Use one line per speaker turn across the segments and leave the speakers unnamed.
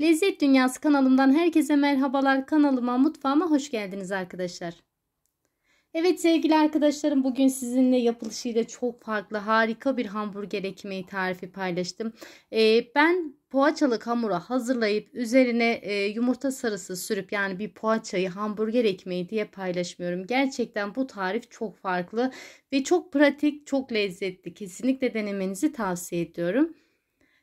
Lezzet Dünyası kanalımdan herkese merhabalar. Kanalıma, mutfağıma hoş geldiniz arkadaşlar. Evet sevgili arkadaşlarım bugün sizinle yapılışıyla çok farklı harika bir hamburger ekmeği tarifi paylaştım. Ee, ben poğaçalık hamura hazırlayıp üzerine e, yumurta sarısı sürüp yani bir poğaçayı hamburger ekmeği diye paylaşmıyorum. Gerçekten bu tarif çok farklı ve çok pratik çok lezzetli kesinlikle denemenizi tavsiye ediyorum.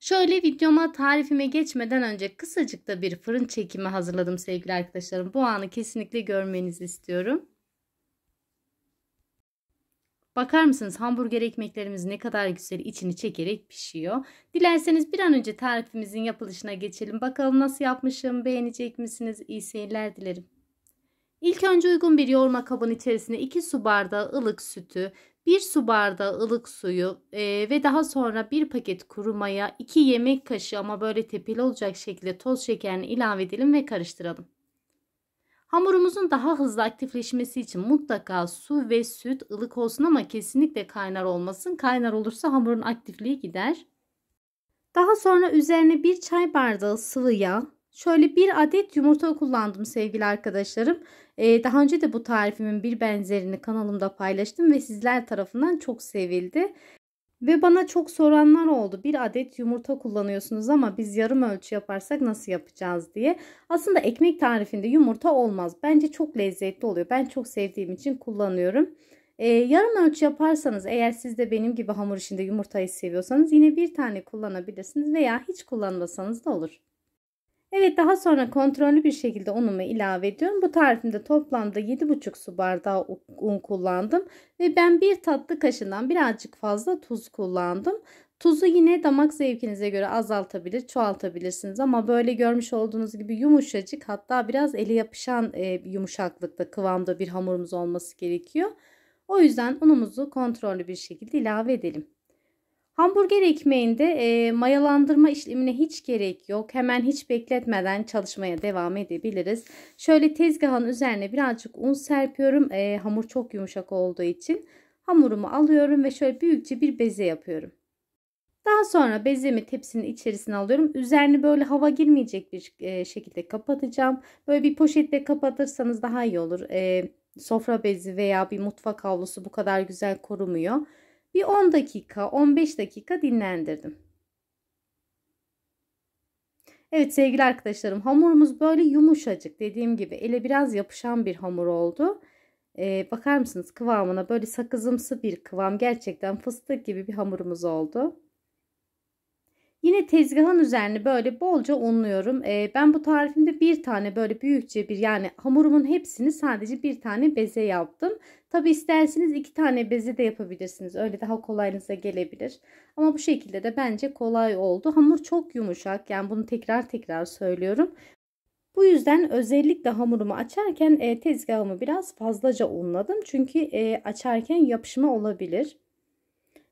Şöyle videoma tarifime geçmeden önce kısacık da bir fırın çekimi hazırladım sevgili arkadaşlarım. Bu anı kesinlikle görmenizi istiyorum. Bakar mısınız hamburger ekmeklerimiz ne kadar güzel içini çekerek pişiyor. Dilerseniz bir an önce tarifimizin yapılışına geçelim. Bakalım nasıl yapmışım beğenecek misiniz? İyi seyirler dilerim. İlk önce uygun bir yoğurma kabın içerisine 2 su bardağı ılık sütü, 1 su bardağı ılık suyu e, ve daha sonra 1 paket kuru maya, 2 yemek kaşığı ama böyle tepeli olacak şekilde toz şekerini ilave edelim ve karıştıralım. Hamurumuzun daha hızlı aktifleşmesi için mutlaka su ve süt ılık olsun ama kesinlikle kaynar olmasın. Kaynar olursa hamurun aktifliği gider. Daha sonra üzerine 1 çay bardağı sıvı yağ, Şöyle bir adet yumurta kullandım sevgili arkadaşlarım. Ee, daha önce de bu tarifimin bir benzerini kanalımda paylaştım ve sizler tarafından çok sevildi. Ve bana çok soranlar oldu. Bir adet yumurta kullanıyorsunuz ama biz yarım ölçü yaparsak nasıl yapacağız diye. Aslında ekmek tarifinde yumurta olmaz. Bence çok lezzetli oluyor. Ben çok sevdiğim için kullanıyorum. Ee, yarım ölçü yaparsanız eğer siz de benim gibi hamur işinde yumurtayı seviyorsanız yine bir tane kullanabilirsiniz veya hiç kullanmasanız da olur. Evet daha sonra kontrollü bir şekilde unumu ilave ediyorum. Bu tarifimde toplamda 7,5 su bardağı un kullandım. Ve ben bir tatlı kaşından birazcık fazla tuz kullandım. Tuzu yine damak zevkinize göre azaltabilir, çoğaltabilirsiniz ama böyle görmüş olduğunuz gibi yumuşacık hatta biraz eli yapışan e, yumuşaklıkta kıvamda bir hamurumuz olması gerekiyor. O yüzden unumuzu kontrollü bir şekilde ilave edelim. Hamburger ekmeğinde e, mayalandırma işlemine hiç gerek yok. Hemen hiç bekletmeden çalışmaya devam edebiliriz. Şöyle tezgahın üzerine birazcık un serpiyorum. E, hamur çok yumuşak olduğu için. Hamurumu alıyorum ve şöyle büyükçe bir beze yapıyorum. Daha sonra bezemi tepsinin içerisine alıyorum. Üzerini böyle hava girmeyecek bir şekilde kapatacağım. Böyle bir poşetle kapatırsanız daha iyi olur. E, sofra bezi veya bir mutfak havlusu bu kadar güzel korumuyor bir 10 dakika 15 dakika dinlendirdim. Evet sevgili arkadaşlarım hamurumuz böyle yumuşacık dediğim gibi ele biraz yapışan bir hamur oldu. Ee, bakar mısınız kıvamına böyle sakızımsı bir kıvam gerçekten fıstık gibi bir hamurumuz oldu. Yine tezgahın üzerine böyle bolca unluyorum. E, ben bu tarifimde bir tane böyle büyükçe bir yani hamurumun hepsini sadece bir tane beze yaptım. Tabi isterseniz iki tane beze de yapabilirsiniz. Öyle daha kolayınıza gelebilir. Ama bu şekilde de bence kolay oldu. Hamur çok yumuşak. Yani bunu tekrar tekrar söylüyorum. Bu yüzden özellikle hamurumu açarken e, tezgahımı biraz fazlaca unladım. Çünkü e, açarken yapışma olabilir.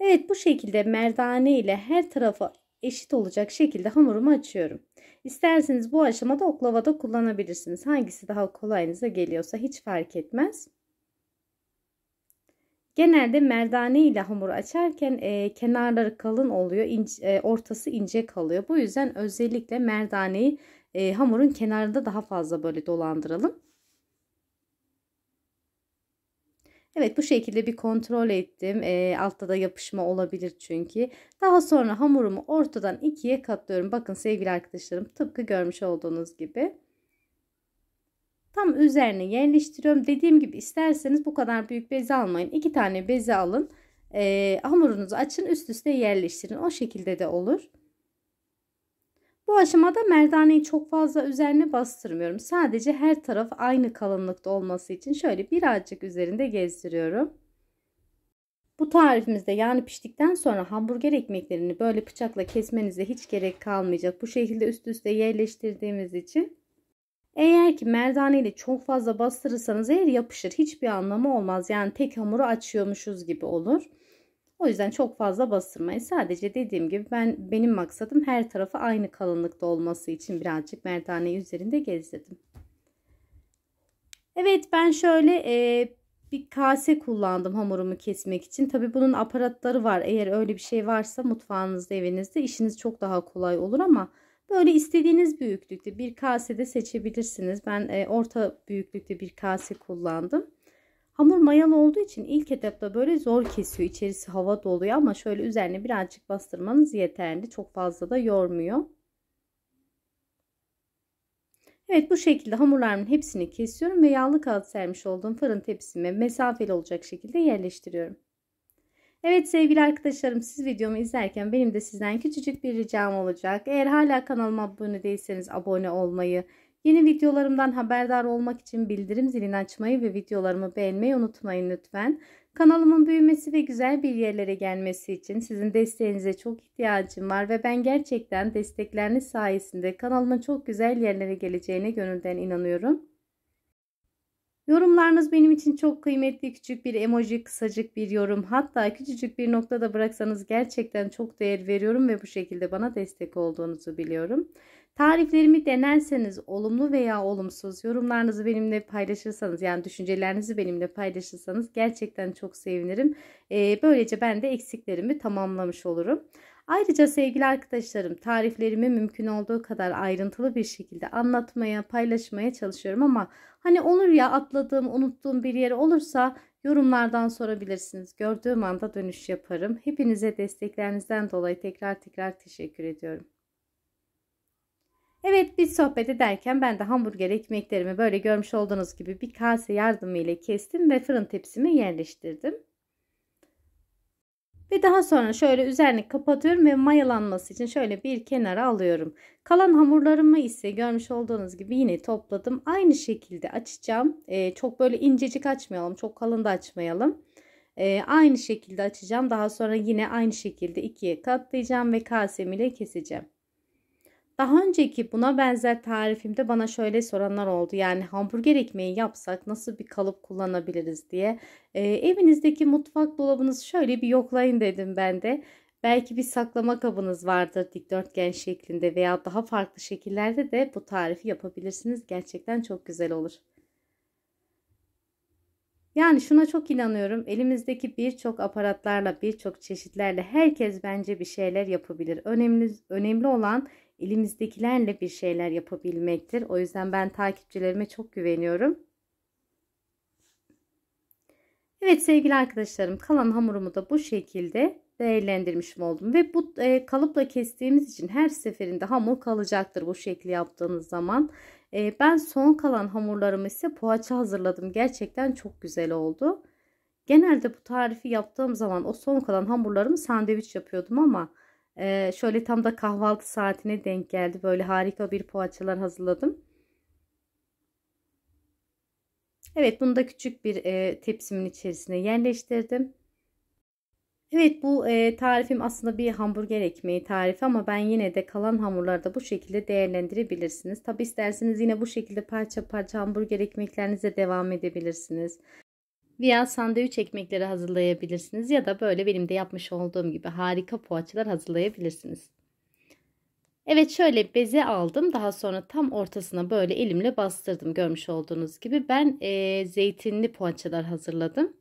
Evet bu şekilde merdane ile her tarafı eşit olacak şekilde hamurumu açıyorum. İsterseniz bu aşamada oklavada kullanabilirsiniz. Hangisi daha kolayınıza geliyorsa hiç fark etmez. Genelde merdane ile hamuru açarken e, kenarları kalın oluyor, ince, e, ortası ince kalıyor. Bu yüzden özellikle merdaneyi e, hamurun kenarında daha fazla böyle dolandıralım. Evet bu şekilde bir kontrol ettim. E, altta da yapışma olabilir çünkü. Daha sonra hamurumu ortadan ikiye katlıyorum. Bakın sevgili arkadaşlarım tıpkı görmüş olduğunuz gibi. Tam üzerine yerleştiriyorum. Dediğim gibi isterseniz bu kadar büyük beze almayın. İki tane beze alın. E, hamurunuzu açın üst üste yerleştirin. O şekilde de olur. Bu aşamada merdaneyi çok fazla üzerine bastırmıyorum. Sadece her taraf aynı kalınlıkta olması için şöyle birazcık üzerinde gezdiriyorum. Bu tarifimizde yani piştikten sonra hamburger ekmeklerini böyle bıçakla kesmenize hiç gerek kalmayacak. Bu şekilde üst üste yerleştirdiğimiz için. Eğer ki merdaneyle çok fazla bastırırsanız eğer yapışır hiçbir anlamı olmaz. Yani tek hamuru açıyormuşuz gibi olur. O yüzden çok fazla bastırmayın. Sadece dediğim gibi ben benim maksadım her tarafı aynı kalınlıkta olması için birazcık merdane üzerinde gezdirdim. Evet ben şöyle e, bir kase kullandım hamurumu kesmek için. Tabi bunun aparatları var. Eğer öyle bir şey varsa mutfağınızda evinizde işiniz çok daha kolay olur ama böyle istediğiniz büyüklükte bir kasede seçebilirsiniz. Ben e, orta büyüklükte bir kase kullandım. Hamur mayalı olduğu için ilk etapta böyle zor kesiyor. İçerisi hava doluyor ama şöyle üzerine birazcık bastırmanız yeterli. Çok fazla da yormuyor. Evet bu şekilde hamurlarımın hepsini kesiyorum ve yağlı kağıt sermiş olduğum fırın tepsime mesafeli olacak şekilde yerleştiriyorum. Evet sevgili arkadaşlarım siz videomu izlerken benim de sizden küçücük bir ricam olacak. Eğer hala kanalıma abone değilseniz abone olmayı, Yeni videolarımdan haberdar olmak için bildirim zilini açmayı ve videolarımı beğenmeyi unutmayın lütfen. Kanalımın büyümesi ve güzel bir yerlere gelmesi için sizin desteğinize çok ihtiyacım var ve ben gerçekten destekleriniz sayesinde kanalımın çok güzel yerlere geleceğine gönülden inanıyorum. Yorumlarınız benim için çok kıymetli. Küçük bir emoji, kısacık bir yorum, hatta küçücük bir noktada bıraksanız gerçekten çok değer veriyorum ve bu şekilde bana destek olduğunuzu biliyorum. Tariflerimi denerseniz olumlu veya olumsuz yorumlarınızı benimle paylaşırsanız yani düşüncelerinizi benimle paylaşırsanız gerçekten çok sevinirim. Ee, böylece ben de eksiklerimi tamamlamış olurum. Ayrıca sevgili arkadaşlarım tariflerimi mümkün olduğu kadar ayrıntılı bir şekilde anlatmaya, paylaşmaya çalışıyorum ama hani olur ya atladığım, unuttuğum bir yer olursa yorumlardan sorabilirsiniz. Gördüğüm anda dönüş yaparım. Hepinize desteklerinizden dolayı tekrar tekrar teşekkür ediyorum. Evet biz sohbet ederken ben de hamburger ekmeklerimi böyle görmüş olduğunuz gibi bir kase yardımıyla kestim ve fırın tepsime yerleştirdim. Ve daha sonra şöyle üzerini kapatıyorum ve mayalanması için şöyle bir kenara alıyorum. Kalan hamurlarımı ise görmüş olduğunuz gibi yine topladım. Aynı şekilde açacağım. Ee, çok böyle incecik açmayalım. Çok kalın da açmayalım. Ee, aynı şekilde açacağım. Daha sonra yine aynı şekilde ikiye katlayacağım ve kasem ile keseceğim. Daha önceki buna benzer tarifimde bana şöyle soranlar oldu. Yani hamburger ekmeği yapsak nasıl bir kalıp kullanabiliriz diye. E, evinizdeki mutfak dolabınızı şöyle bir yoklayın dedim ben de. Belki bir saklama kabınız vardır dikdörtgen şeklinde veya daha farklı şekillerde de bu tarifi yapabilirsiniz. Gerçekten çok güzel olur. Yani şuna çok inanıyorum. Elimizdeki birçok aparatlarla, birçok çeşitlerle herkes bence bir şeyler yapabilir. Önemli önemli olan elimizdekilerle bir şeyler yapabilmektir. O yüzden ben takipçilerime çok güveniyorum. Evet sevgili arkadaşlarım kalan hamurumu da bu şekilde değerlendirmişim oldum. Ve bu e, kalıpla kestiğimiz için her seferinde hamur kalacaktır bu şekli yaptığınız zaman. E, ben son kalan hamurlarımı ise poğaça hazırladım. Gerçekten çok güzel oldu. Genelde bu tarifi yaptığım zaman o son kalan hamurlarımı sandviç yapıyordum ama ee, şöyle tam da kahvaltı saatine denk geldi. Böyle harika bir poğaçalar hazırladım. Evet bunu da küçük bir e, tepsimin içerisine yerleştirdim. Evet bu e, tarifim aslında bir hamburger ekmeği tarifi ama ben yine de kalan hamurları da bu şekilde değerlendirebilirsiniz. Tabi isterseniz yine bu şekilde parça parça hamburger ekmeklerinize devam edebilirsiniz veya sandviç ekmekleri hazırlayabilirsiniz ya da böyle benim de yapmış olduğum gibi harika poğaçalar hazırlayabilirsiniz. Evet şöyle beze aldım daha sonra tam ortasına böyle elimle bastırdım görmüş olduğunuz gibi ben e, zeytinli poğaçalar hazırladım.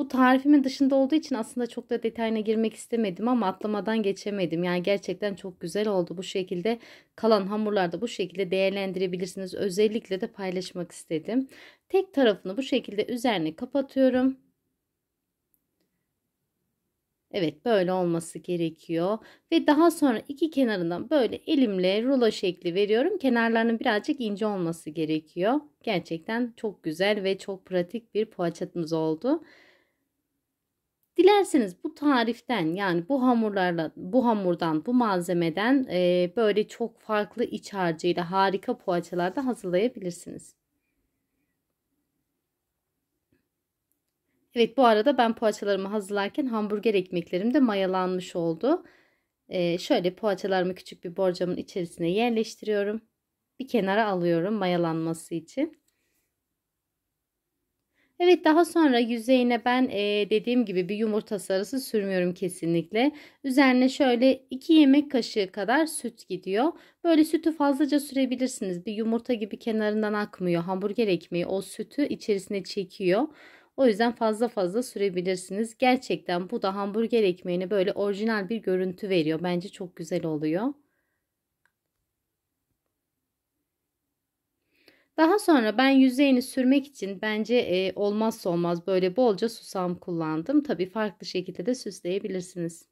Bu tarifimin dışında olduğu için aslında çok da detayına girmek istemedim ama atlamadan geçemedim. Yani gerçekten çok güzel oldu. Bu şekilde kalan hamurlarda bu şekilde değerlendirebilirsiniz. Özellikle de paylaşmak istedim. Tek tarafını bu şekilde üzerine kapatıyorum. Evet böyle olması gerekiyor. Ve daha sonra iki kenarından böyle elimle rulo şekli veriyorum. Kenarlarının birazcık ince olması gerekiyor. Gerçekten çok güzel ve çok pratik bir poğaçamız oldu. Dilerseniz bu tariften yani bu hamurlarla bu hamurdan bu malzemeden e, böyle çok farklı iç harcıyla harika poğaçalar da hazırlayabilirsiniz. Evet bu arada ben poğaçalarımı hazırlarken hamburger ekmeklerim de mayalanmış oldu. Ee, şöyle poğaçalarımı küçük bir borcamın içerisine yerleştiriyorum. Bir kenara alıyorum mayalanması için. Evet daha sonra yüzeyine ben e, dediğim gibi bir yumurta sarısı sürmüyorum kesinlikle. Üzerine şöyle 2 yemek kaşığı kadar süt gidiyor. Böyle sütü fazlaca sürebilirsiniz. Bir yumurta gibi kenarından akmıyor. Hamburger ekmeği o sütü içerisine çekiyor. O yüzden fazla fazla sürebilirsiniz. Gerçekten bu da hamburger ekmeğini böyle orijinal bir görüntü veriyor. Bence çok güzel oluyor. Daha sonra ben yüzeyini sürmek için bence e, olmazsa olmaz böyle bolca susam kullandım. Tabi farklı şekilde de süsleyebilirsiniz.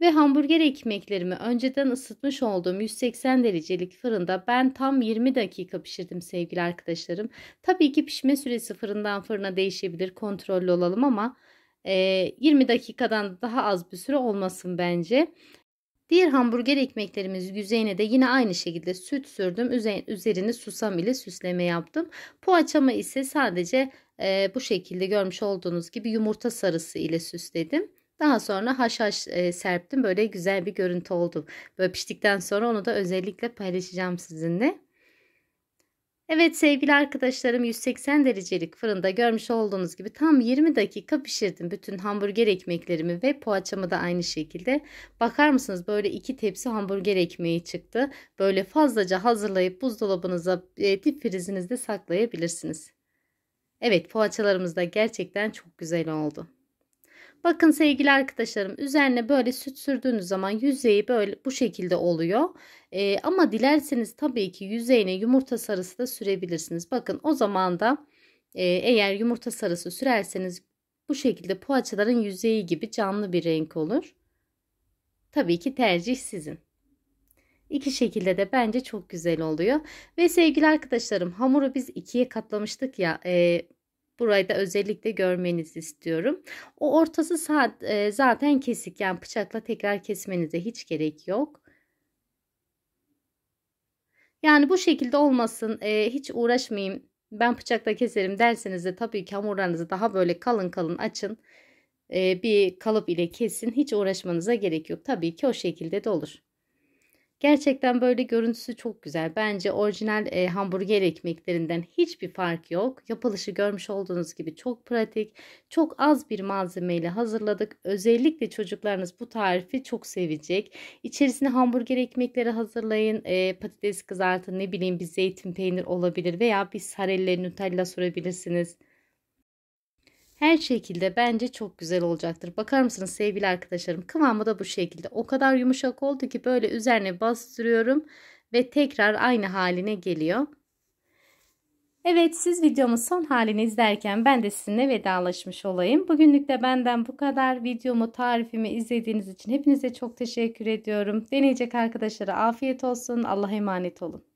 Ve hamburger ekmeklerimi önceden ısıtmış olduğum 180 derecelik fırında ben tam 20 dakika pişirdim sevgili arkadaşlarım. Tabii ki pişme süresi fırından fırına değişebilir kontrollü olalım ama e, 20 dakikadan daha az bir süre olmasın bence. Diğer hamburger ekmeklerimiz yüzeyine de yine aynı şekilde süt sürdüm. Üzerini susam ile süsleme yaptım. Poğaçama ise sadece e, bu şekilde görmüş olduğunuz gibi yumurta sarısı ile süsledim. Daha sonra haşhaş e, serptim. Böyle güzel bir görüntü oldu. Böyle piştikten sonra onu da özellikle paylaşacağım sizinle. Evet sevgili arkadaşlarım 180 derecelik fırında görmüş olduğunuz gibi tam 20 dakika pişirdim bütün hamburger ekmeklerimi ve poğaçamı da aynı şekilde. Bakar mısınız böyle iki tepsi hamburger ekmeği çıktı. Böyle fazlaca hazırlayıp buzdolabınıza e, dip frizinizde saklayabilirsiniz. Evet poğaçalarımız da gerçekten çok güzel oldu. Bakın sevgili arkadaşlarım üzerine böyle süt sürdüğünüz zaman yüzeyi böyle bu şekilde oluyor. Ee, ama dilerseniz tabii ki yüzeyine yumurta sarısı da sürebilirsiniz. Bakın o zaman da e, eğer yumurta sarısı sürerseniz bu şekilde poğaçaların yüzeyi gibi canlı bir renk olur. Tabii ki tercih sizin. İki şekilde de bence çok güzel oluyor. Ve sevgili arkadaşlarım hamuru biz ikiye katlamıştık ya. E, Burayı da özellikle görmenizi istiyorum. O ortası saat, e, zaten kesik. Yani bıçakla tekrar kesmenize hiç gerek yok. Yani bu şekilde olmasın. E, hiç uğraşmayayım. Ben bıçakla keserim derseniz de tabii ki hamurlarınızı daha böyle kalın kalın açın. E, bir kalıp ile kesin. Hiç uğraşmanıza gerek yok. Tabii ki o şekilde de olur. Gerçekten böyle görüntüsü çok güzel. Bence orijinal e, hamburger ekmeklerinden hiçbir fark yok. Yapılışı görmüş olduğunuz gibi çok pratik. Çok az bir malzemeyle hazırladık. Özellikle çocuklarınız bu tarifi çok sevecek. İçerisine hamburger ekmekleri hazırlayın. E, patates kızartın ne bileyim bir zeytin peynir olabilir veya bir sarelle nutella sürebilirsiniz. Her şekilde bence çok güzel olacaktır. Bakar mısınız sevgili arkadaşlarım kıvamı da bu şekilde. O kadar yumuşak oldu ki böyle üzerine bastırıyorum ve tekrar aynı haline geliyor. Evet siz videomun son halini izlerken ben de sizinle vedalaşmış olayım. Bugünlük de benden bu kadar. Videomu tarifimi izlediğiniz için hepinize çok teşekkür ediyorum. Deneyecek arkadaşlara afiyet olsun. Allah'a emanet olun.